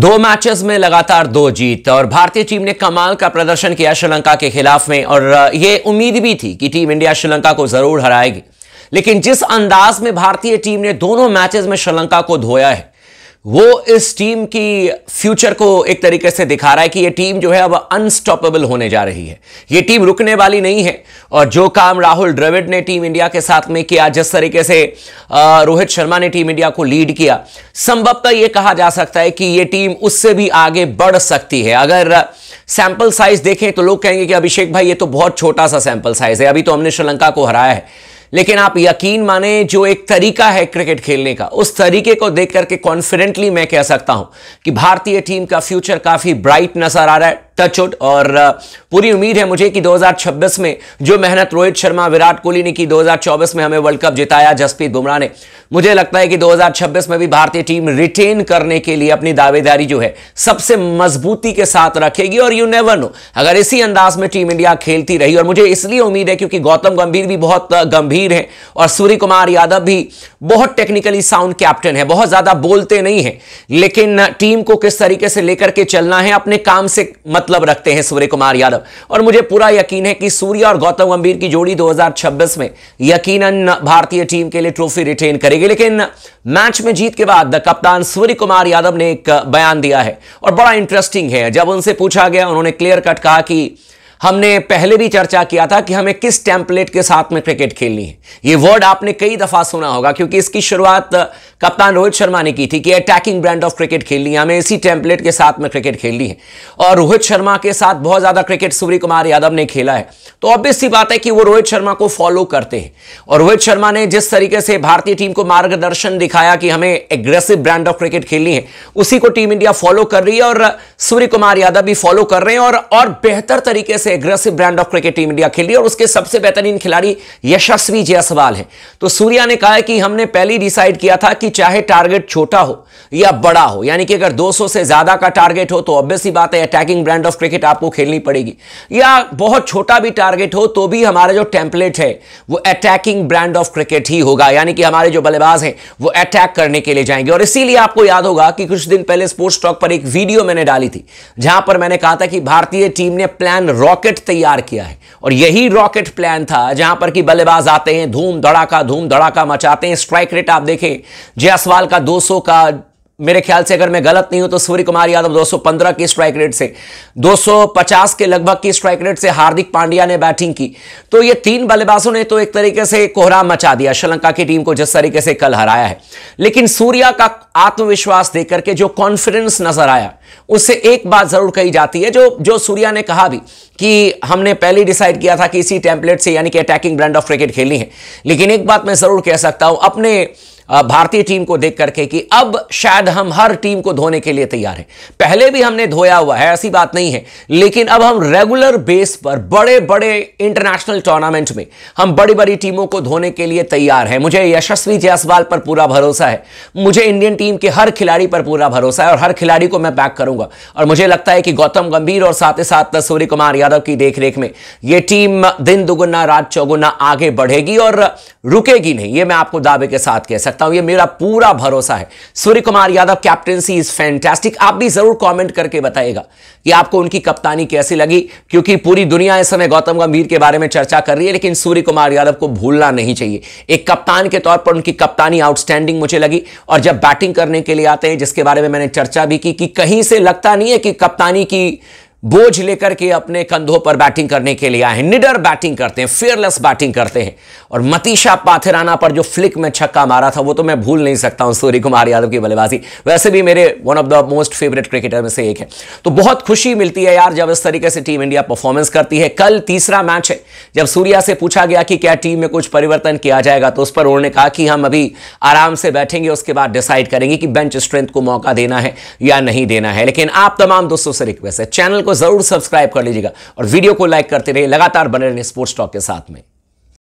दो मैचेस में लगातार दो जीत और भारतीय टीम ने कमाल का प्रदर्शन किया श्रीलंका के खिलाफ में और ये उम्मीद भी थी कि टीम इंडिया श्रीलंका को जरूर हराएगी लेकिन जिस अंदाज में भारतीय टीम ने दोनों मैचेस में श्रीलंका को धोया है वो इस टीम की फ्यूचर को एक तरीके से दिखा रहा है कि ये टीम जो है अब अनस्टॉपेबल होने जा रही है ये टीम रुकने वाली नहीं है और जो काम राहुल द्रविड ने टीम इंडिया के साथ में किया जिस तरीके से रोहित शर्मा ने टीम इंडिया को लीड किया संभवतः ये कहा जा सकता है कि ये टीम उससे भी आगे बढ़ सकती है अगर सैंपल साइज देखें तो लोग कहेंगे कि अभिषेक भाई ये तो बहुत छोटा सा सैंपल साइज है अभी तो हमने श्रीलंका को हराया है लेकिन आप यकीन माने जो एक तरीका है क्रिकेट खेलने का उस तरीके को देख करके कॉन्फिडेंटली मैं कह सकता हूं कि भारतीय टीम का फ्यूचर काफी ब्राइट नजर आ रहा है टचउड और पूरी उम्मीद है मुझे कि 2026 में जो मेहनत रोहित शर्मा विराट कोहली ने की 2024 में हमें वर्ल्ड कप जिताया जसप्रीत बुमराह ने मुझे लगता है कि 2026 में भी भारतीय टीम रिटेन करने के लिए अपनी दावेदारी जो है सबसे मजबूती के साथ रखेगी और यू नेवर नो अगर इसी अंदाज में टीम इंडिया खेलती रही और मुझे इसलिए उम्मीद है क्योंकि गौतम गंभीर भी बहुत गंभीर है और सूर्य कुमार यादव भी बहुत टेक्निकली साउंड कैप्टन है बहुत ज्यादा बोलते नहीं है लेकिन टीम को किस तरीके से लेकर के चलना है अपने काम से मत मतलब रखते हैं सूर्य कुमार यादव और मुझे पूरा यकीन है कि सूर्य और गौतम गंभीर की जोड़ी 2026 में यकीनन भारतीय टीम के लिए ट्रॉफी रिटेन करेगी लेकिन मैच में जीत के बाद कप्तान सूर्य कुमार यादव ने एक बयान दिया है और बड़ा इंटरेस्टिंग है जब उनसे पूछा गया उन्होंने क्लियर कट कहा कि हमने पहले भी चर्चा किया था कि हमें किस टेम्पलेट के साथ में क्रिकेट खेलनी है ये वर्ड आपने कई दफ़ा सुना होगा क्योंकि इसकी शुरुआत कप्तान रोहित शर्मा ने की थी कि अटैकिंग ब्रांड ऑफ क्रिकेट खेलनी है हमें इसी टेम्पलेट के साथ में क्रिकेट खेलनी है और रोहित शर्मा के साथ बहुत ज़्यादा क्रिकेट सूर्य कुमार यादव ने खेला है तो ऑब्वियस सी बात है कि वो रोहित शर्मा को फॉलो करते हैं और रोहित शर्मा ने जिस तरीके से भारतीय टीम को मार्गदर्शन दिखाया कि हमें एग्रेसिव ब्रांड ऑफ क्रिकेट खेलनी है उसी को टीम इंडिया फॉलो कर रही है और सूर्य कुमार यादव भी फॉलो कर रहे हैं और, और बेहतर तरीके से सबसे aggressive brand of cricket team India खेल रही है और उसके सबसे बेहतरीन खिलाड़ी यशस्वी जयसवाल है तो सूर्या ने कहा है कि हमने पहले डिसाइड किया था कि चाहे टारगेट छोटा हो या बड़ा हो यानी कि अगर 200 से ज्यादा का टारगेट हो तो ऑब्वियस ही बात है अटैकिंग ब्रांड ऑफ क्रिकेट आपको खेलनी पड़ेगी या बहुत छोटा भी टारगेट हो तो भी हमारा जो टेम्पलेट है वो अटैकिंग ब्रांड ऑफ क्रिकेट ही होगा यानी कि हमारे जो बल्लेबाज हैं वो अटैक करने के लिए जाएंगे और इसीलिए आपको याद होगा कि कुछ दिन पहले स्पोर्ट्स टॉक पर एक वीडियो मैंने डाली थी जहां पर मैंने कहा था कि भारतीय टीम ने प्लान रॉक रॉकेट तैयार किया है और यही रॉकेट प्लान था जहां पर कि बल्लेबाज आते हैं धूम धड़ाका धूम धड़ाका मचाते हैं स्ट्राइक रेट आप देखें जयसवाल का 200 का मेरे ख्याल से अगर मैं गलत नहीं हूं तो सूर्य कुमार यादव 215 की स्ट्राइक रेट से 250 के लगभग की स्ट्राइक रेट से हार्दिक पांड्या ने बैटिंग की तो ये तीन बल्लेबाजों ने तो एक तरीके से कोहरा मचा दिया श्रीलंका की टीम को जिस तरीके से कल हराया है लेकिन सूर्या का आत्मविश्वास देकर के जो कॉन्फिडेंस नजर आया उससे एक बात जरूर कही जाती है जो जो सूर्या ने कहा भी कि हमने पहले डिसाइड किया था कि इसी टेम्पलेट से यानी कि अटैकिंग ब्रांड ऑफ क्रिकेट खेलनी है लेकिन एक बात मैं जरूर कह सकता हूं अपने भारतीय टीम को देख करके कि अब शायद हम हर टीम को धोने के लिए तैयार हैं पहले भी हमने धोया हुआ है ऐसी बात नहीं है लेकिन अब हम रेगुलर बेस पर बड़े बड़े इंटरनेशनल टूर्नामेंट में हम बड़ी बड़ी टीमों को धोने के लिए तैयार हैं मुझे यशस्वी जायसवाल पर पूरा भरोसा है मुझे इंडियन टीम के हर खिलाड़ी पर पूरा भरोसा है और हर खिलाड़ी को मैं बैक करूंगा और मुझे लगता है कि गौतम गंभीर और साथ ही साथ सूर्य कुमार यादव की देखरेख में यह टीम दिन दुगुना रात चौगुना आगे बढ़ेगी और रुकेगी नहीं ये मैं आपको दावे के साथ कह सकता करता हूं ये मेरा पूरा भरोसा है Suryakumar Yadav captaincy is fantastic आप भी जरूर कमेंट करके बताएगा कि आपको उनकी कप्तानी कैसी लगी क्योंकि पूरी दुनिया इस समय गौतम गंभीर के बारे में चर्चा कर रही है लेकिन सूर्य कुमार यादव को भूलना नहीं चाहिए एक कप्तान के तौर पर उनकी कप्तानी आउटस्टैंडिंग मुझे लगी और जब बैटिंग करने के लिए आते हैं जिसके बारे में मैंने चर्चा भी की कि कहीं से लगता नहीं है कि कप्तानी की बोझ लेकर के अपने कंधों पर बैटिंग करने के लिए आए हैं निडर बैटिंग करते हैं फेयरलेस बैटिंग करते हैं और मतीशा पाथिराना पर जो फ्लिक में छक्का मारा था वो तो मैं भूल नहीं सकता हूं सूर्य कुमार यादव की बल्लेबाजी वैसे भी मेरे one of the most favourite cricketer में से एक है तो बहुत खुशी मिलती है यार जब इस तरीके से टीम इंडिया परफॉर्मेंस करती है कल तीसरा मैच है जब सूर्या से पूछा गया कि क्या टीम में कुछ परिवर्तन किया जाएगा तो उस पर उन्होंने कहा कि हम अभी आराम से बैठेंगे उसके बाद डिसाइड करेंगे कि बेंच स्ट्रेंथ को मौका देना है या नहीं देना है लेकिन आप तमाम दोस्तों से रिक्वेस्ट है चैनल को जरूर सब्सक्राइब कर लीजिएगा और वीडियो को लाइक करते रहिए लगातार बने रहने स्पोर्ट्स टॉक के साथ में